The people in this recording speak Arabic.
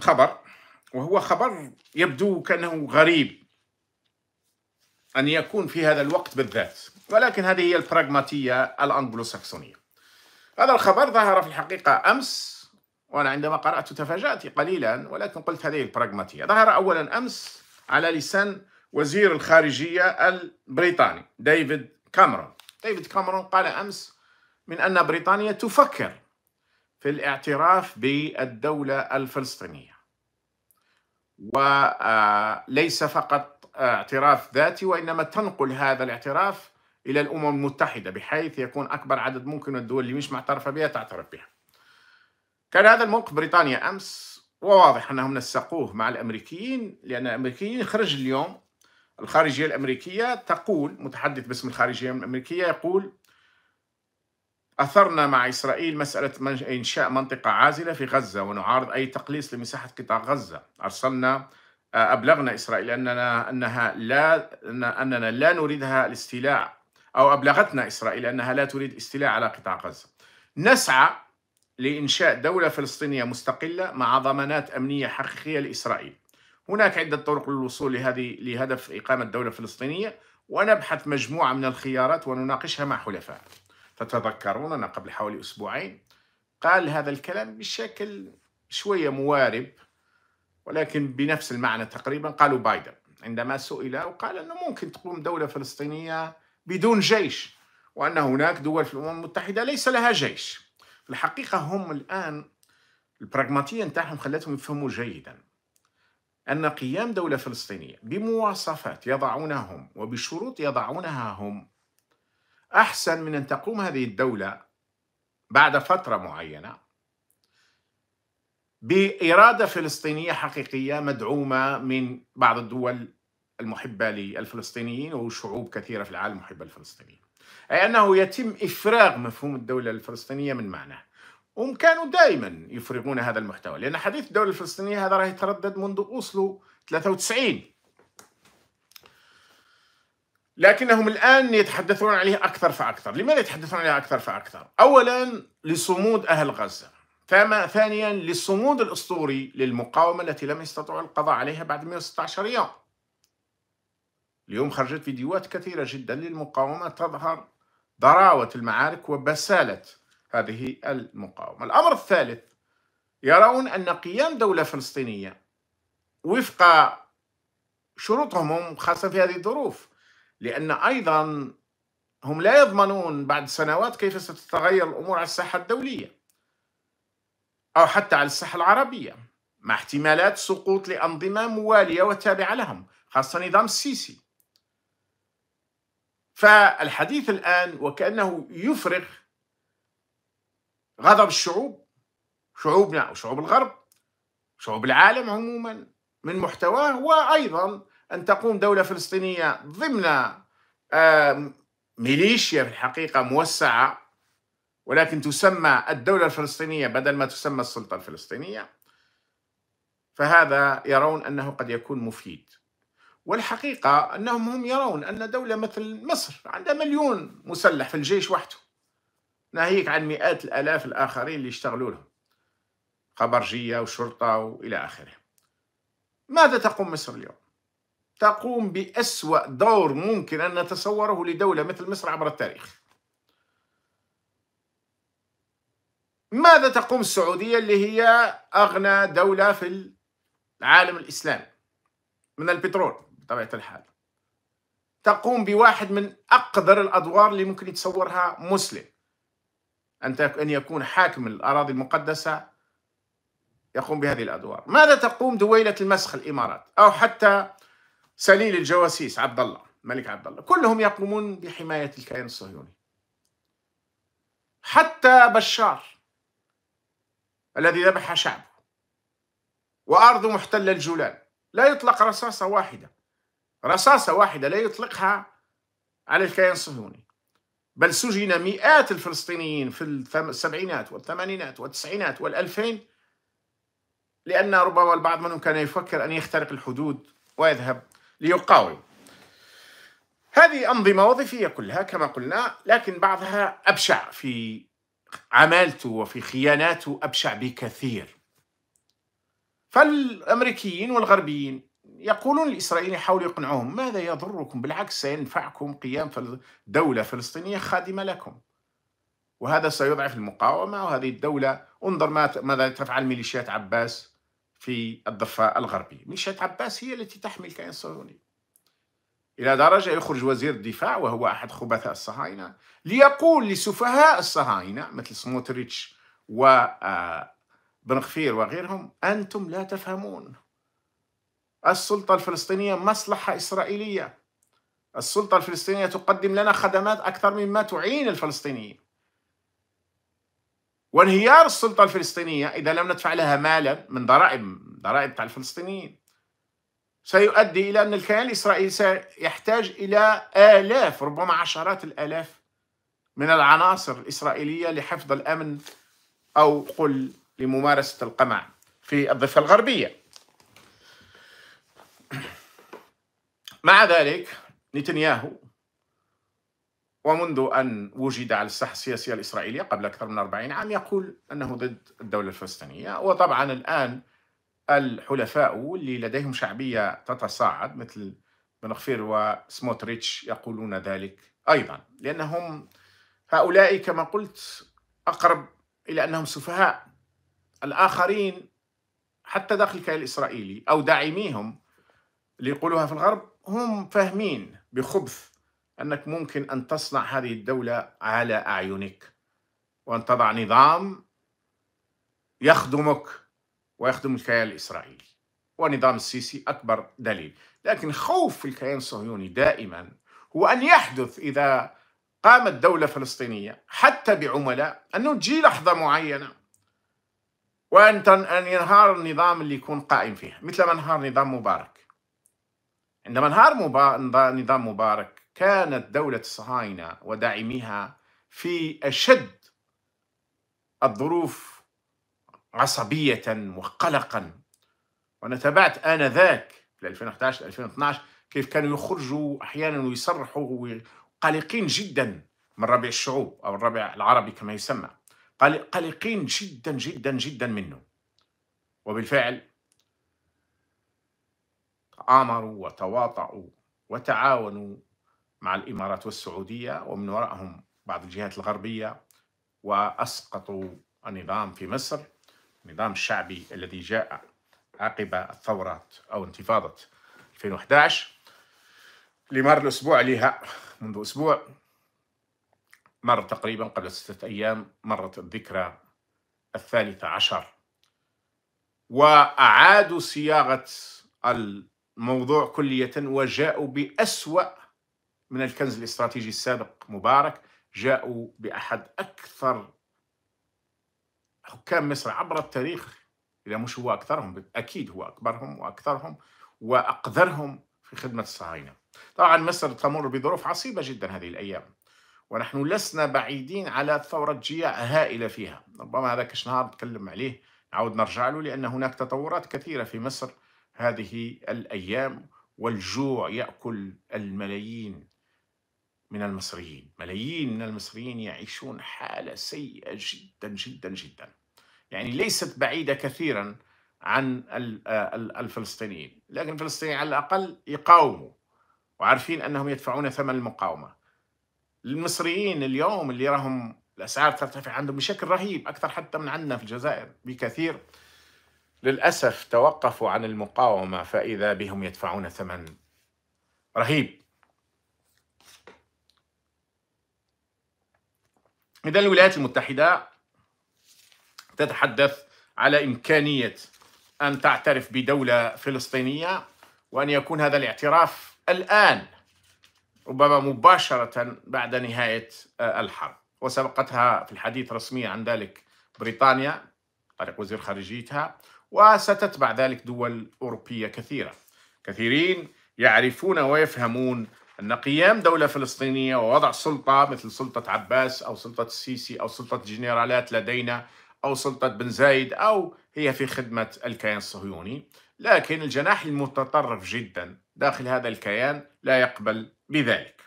خبر وهو خبر يبدو كأنه غريب أن يكون في هذا الوقت بالذات ولكن هذه هي البراغماتية الأنجلوساكسونية هذا الخبر ظهر في الحقيقة أمس وأنا عندما قرأت تفاجأت قليلا ولكن قلت هذه البراغماتية ظهر أولا أمس على لسان وزير الخارجية البريطاني ديفيد كاميرون ديفيد كاميرون قال أمس من أن بريطانيا تفكر في الاعتراف بالدولة الفلسطينية وليس آه، فقط اعتراف ذاتي وإنما تنقل هذا الاعتراف إلى الأمم المتحدة بحيث يكون أكبر عدد ممكن من الدول اللي مش معترفة بها تعترف بها كان هذا الموقف بريطانيا أمس وواضح أنهم نسقوه مع الأمريكيين لأن الأمريكيين خرج اليوم الخارجية الأمريكية تقول متحدث باسم الخارجية الأمريكية يقول أثرنا مع إسرائيل مسألة إنشاء منطقة عازلة في غزة ونعارض أي تقليص لمساحة قطاع غزة أرسلنا آه، أبلغنا إسرائيل أننا أنها لا أننا لا نريدها الاستيلاء أو أبلغتنا إسرائيل أنها لا تريد استيلاء على قطاع غزة نسعى لإنشاء دولة فلسطينية مستقلة مع ضمانات أمنية حقيقية لإسرائيل هناك عدة طرق للوصول لهذه لهدف إقامة دولة فلسطينية ونبحث مجموعة من الخيارات ونناقشها مع حلفائنا تتذكرون أنا قبل حوالي أسبوعين قال هذا الكلام بشكل شوية موارب ولكن بنفس المعنى تقريبا قالوا بايدن عندما سئل وقال أنه ممكن تقوم دولة فلسطينية بدون جيش وأن هناك دول في الأمم المتحدة ليس لها جيش في الحقيقة هم الآن البراغماتية نتاعهم خلتهم يفهموا جيدا أن قيام دولة فلسطينية بمواصفات يضعونها هم وبشروط يضعونها هم أحسن من أن تقوم هذه الدولة بعد فترة معينة بإرادة فلسطينية حقيقية مدعومة من بعض الدول المحبة للفلسطينيين وشعوب كثيرة في العالم محبة للفلسطينيين أي أنه يتم إفراغ مفهوم الدولة الفلسطينية من معناه هم كانوا دائما يفرغون هذا المحتوى لأن حديث الدولة الفلسطينية هذا راه يتردد منذ أوسلو 93 لكنهم الآن يتحدثون عليه أكثر فأكثر لماذا يتحدثون عليه أكثر فأكثر؟ أولا لصمود أهل غزة ثانيا للصمود الأسطوري للمقاومة التي لم يستطعوا القضاء عليها بعد 116 يوم اليوم خرجت فيديوهات كثيرة جدا للمقاومة تظهر ضراوة المعارك وبسالة هذه المقاومة الأمر الثالث يرون أن قيام دولة فلسطينية وفق شروطهم خاصة في هذه الظروف لأن أيضا هم لا يضمنون بعد سنوات كيف ستتغير الأمور على الساحة الدولية أو حتى على الساحة العربية مع احتمالات سقوط لأنظمة موالية وتابعة لهم خاصة نظام السيسي فالحديث الآن وكأنه يفرغ غضب الشعوب شعوبنا وشعوب الغرب شعوب العالم عموما من محتواه وأيضا أن تقوم دولة فلسطينية ضمن ميليشيا في الحقيقة موسعة ولكن تسمى الدولة الفلسطينية بدل ما تسمى السلطة الفلسطينية فهذا يرون أنه قد يكون مفيد والحقيقة أنهم هم يرون أن دولة مثل مصر عندها مليون مسلح في الجيش وحده ناهيك عن مئات الآلاف الآخرين اللي يشتغلوا لهم خبرجية وشرطة وإلى آخره ماذا تقوم مصر اليوم؟ تقوم بأسوأ دور ممكن أن نتصوره لدولة مثل مصر عبر التاريخ ماذا تقوم السعودية اللي هي أغنى دولة في العالم الإسلامي من البترول بطبيعة الحال تقوم بواحد من أقدر الأدوار اللي ممكن يتصورها مسلم أن يكون حاكم الأراضي المقدسة يقوم بهذه الأدوار ماذا تقوم دويلة المسخ الإمارات أو حتى سليل الجواسيس عبد الله الملك عبد الله كلهم يقومون بحماية الكيان الصهيوني حتى بشار الذي ذبح شعبه وأرض محتلة الجولان لا يطلق رصاصة واحدة رصاصة واحدة لا يطلقها على الكيان الصهيوني بل سجن مئات الفلسطينيين في السبعينات والثمانينات والتسعينات والألفين لأن ربما البعض منهم كان يفكر أن يخترق الحدود ويذهب ليقاوم هذه أنظمة وظيفية كلها كما قلنا لكن بعضها أبشع في عمالته وفي خياناته أبشع بكثير فالأمريكيين والغربيين يقولون الإسرائيليين حاولوا يقنعوهم ماذا يضركم بالعكس سينفعكم قيام دولة فلسطينية خادمة لكم وهذا سيضعف المقاومة وهذه الدولة انظر ماذا تفعل ميليشيات عباس في الضفة الغربية ميشيل عباس هي التي تحمي الكيان الصهيوني إلى درجة يخرج وزير الدفاع وهو أحد خبثاء الصهاينة ليقول لسفهاء الصهاينة مثل سموتريتش و آه، بن غفير وغيرهم أنتم لا تفهمون السلطة الفلسطينية مصلحة إسرائيلية السلطة الفلسطينية تقدم لنا خدمات أكثر مما تعين الفلسطينيين وانهيار السلطة الفلسطينية إذا لم ندفع لها مالا من ضرائب ضرائب تاع الفلسطينيين سيؤدي إلى أن الكيان الإسرائيلي سيحتاج إلى آلاف ربما عشرات الآلاف من العناصر الإسرائيلية لحفظ الأمن أو قل لممارسة القمع في الضفة الغربية مع ذلك نتنياهو ومنذ أن وجد على الساحة السياسية الإسرائيلية قبل أكثر من 40 عام يقول أنه ضد الدولة الفلسطينية وطبعا الآن الحلفاء اللي لديهم شعبية تتصاعد مثل بن غفير وسموتريتش يقولون ذلك أيضا لأنهم هؤلاء كما قلت أقرب إلى أنهم سفهاء الآخرين حتى داخل الكيان الإسرائيلي أو داعميهم اللي يقولوها في الغرب هم فاهمين بخبث أنك ممكن أن تصنع هذه الدولة على أعينك وأن تضع نظام يخدمك ويخدم الكيان الإسرائيلي ونظام السيسي أكبر دليل لكن خوف الكيان الصهيوني دائما هو أن يحدث إذا قامت دولة فلسطينية حتى بعملاء أنه تجي لحظة معينة وأن أن ينهار النظام اللي يكون قائم فيها مثل ما انهار نظام مبارك عندما انهار نظام مبارك كانت دولة الصهاينة وداعميها في أشد الظروف عصبية وقلقا وأنا تابعت آنذاك في 2011 2012 كيف كانوا يخرجوا أحيانا ويصرحوا قلقين جدا من ربيع الشعوب أو الربيع العربي كما يسمى قلقين جدا جدا جدا منه وبالفعل آمروا وتواطؤوا وتعاونوا مع الإمارات والسعودية ومن وراءهم بعض الجهات الغربية وأسقطوا النظام في مصر النظام الشعبي الذي جاء عقب الثورات أو انتفاضة 2011 اللي مر الأسبوع عليها منذ أسبوع مر تقريبا قبل ستة أيام مرت الذكرى الثالثة عشر وأعادوا صياغة موضوع كلية وجاءوا بأسوأ من الكنز الاستراتيجي السابق مبارك جاءوا بأحد أكثر حكام مصر عبر التاريخ إذا مش هو أكثرهم أكيد هو أكبرهم وأكثرهم وأقدرهم في خدمة الصهاينة طبعا مصر تمر بظروف عصيبة جدا هذه الأيام ونحن لسنا بعيدين على ثورة جياع هائلة فيها ربما هذا كشنهار نتكلم عليه نعود نرجع له لأن هناك تطورات كثيرة في مصر هذه الايام والجوع ياكل الملايين من المصريين ملايين من المصريين يعيشون حالة سيئة جدا جدا جدا يعني ليست بعيدة كثيرا عن آه، الفلسطينيين لكن الفلسطينيين على الأقل يقاوموا وعارفين أنهم يدفعون ثمن المقاومة المصريين اليوم اللي راهم الأسعار ترتفع عندهم بشكل رهيب أكثر حتى من عندنا في الجزائر بكثير للأسف توقفوا عن المقاومة فإذا بهم يدفعون ثمن رهيب إذا الولايات المتحدة تتحدث على إمكانية أن تعترف بدولة فلسطينية وأن يكون هذا الاعتراف الآن ربما مباشرة بعد نهاية آه، الحرب وسبقتها في الحديث رسميا عن ذلك بريطانيا طريق وزير خارجيتها وستتبع ذلك دول أوروبية كثيرة كثيرين يعرفون ويفهمون أن قيام دولة فلسطينية ووضع سلطة مثل سلطة عباس أو سلطة السيسي أو سلطة جنرالات لدينا أو سلطة بن زايد أو هي في خدمة الكيان الصهيوني لكن الجناح المتطرف جدا داخل هذا الكيان لا يقبل بذلك